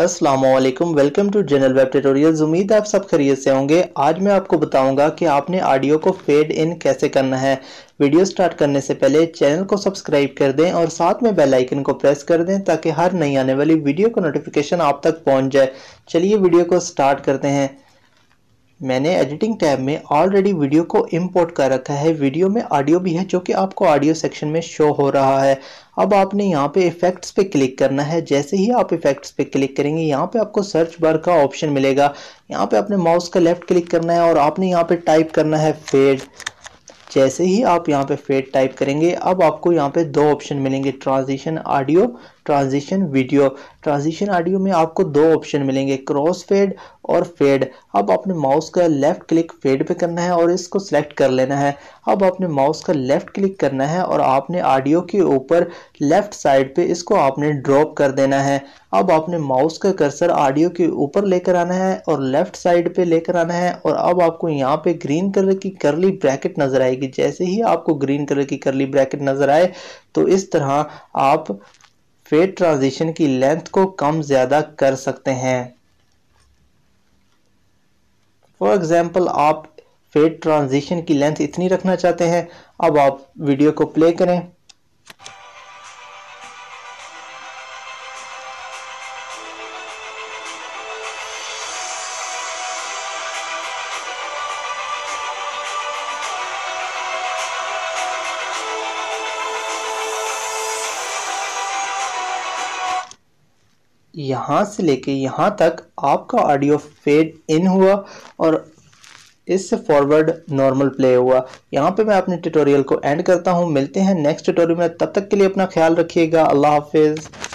Aslam welcome to general web tutorials उम्मीद आप सब खरीद से होंगे आज मैं आपको बताऊंगा कि आपने ऑडियो को फेड इन कैसे करना है वीडियो स्टार्ट करने से पहले चैनल को सब्सक्राइब कर दें और साथ में बेल आइकन को प्रेस कर दें ताकि हर नई आने वाली वीडियो का नोटिफिकेशन आप तक पहुंच जाए चलिए वीडियो को स्टार्ट करते हैं मैंने एडिटिंग टैब में ऑलरेडी वीडियो को इंपोर्ट कर रखा है वीडियो में ऑडियो भी है जो कि आपको ऑडियो सेक्शन में शो हो रहा है अब आपने यहाँ पे इफ़ेक्ट्स पे क्लिक करना है जैसे ही आप इफ़ेक्ट्स पे क्लिक करेंगे यहाँ पे आपको सर्च बार का ऑप्शन मिलेगा यहाँ पे आपने माउस का लेफ़्ट क्लिक करना है और आपने यहाँ पे टाइप करना है फेड जैसे ही आप यहाँ पे फेड टाइप करेंगे अब आपको यहाँ पे दो ऑप्शन मिलेंगे transition audio transition video transition audio में आपको दो ऑप्शन मिलेंगे क्रॉस फेड और फेड अब अपने माउस का लेफ्ट क्लिक फेड पे करना है और इसको सेलेक्ट कर लेना है अब आपने माउस का लेफ्ट क्लिक करना है और आपने ऑडियो के ऊपर लेफ्ट साइड पे इसको आपने ड्रॉप कर देना है अब आपने माउस का कर्सर ऑडियो के ऊपर लेकर आना है और लेफ्ट साइड पे लेकर आना है और अब आपको यहाँ पे ग्रीन कलर की करली ब्रैकेट नज़र आएगी जैसे ही आपको ग्रीन कलर की करली ब्रैकेट नज़र आए तो इस तरह आप फेड ट्रांजिशन की लेंथ को कम ज़्यादा कर सकते हैं फॉर एग्ज़ाम्पल आप फेड ट्रांजिशन की लेंथ इतनी रखना चाहते हैं अब आप वीडियो को प्ले करें यहाँ से लेके यहाँ तक आपका ऑडियो फेड इन हुआ और इससे फॉरवर्ड नॉर्मल प्ले हुआ यहाँ पे मैं अपने ट्यूटोरियल को एंड करता हूँ मिलते हैं नेक्स्ट ट्यूटोरियल में तब तक के लिए अपना ख्याल रखिएगा अल्लाह हाफिज़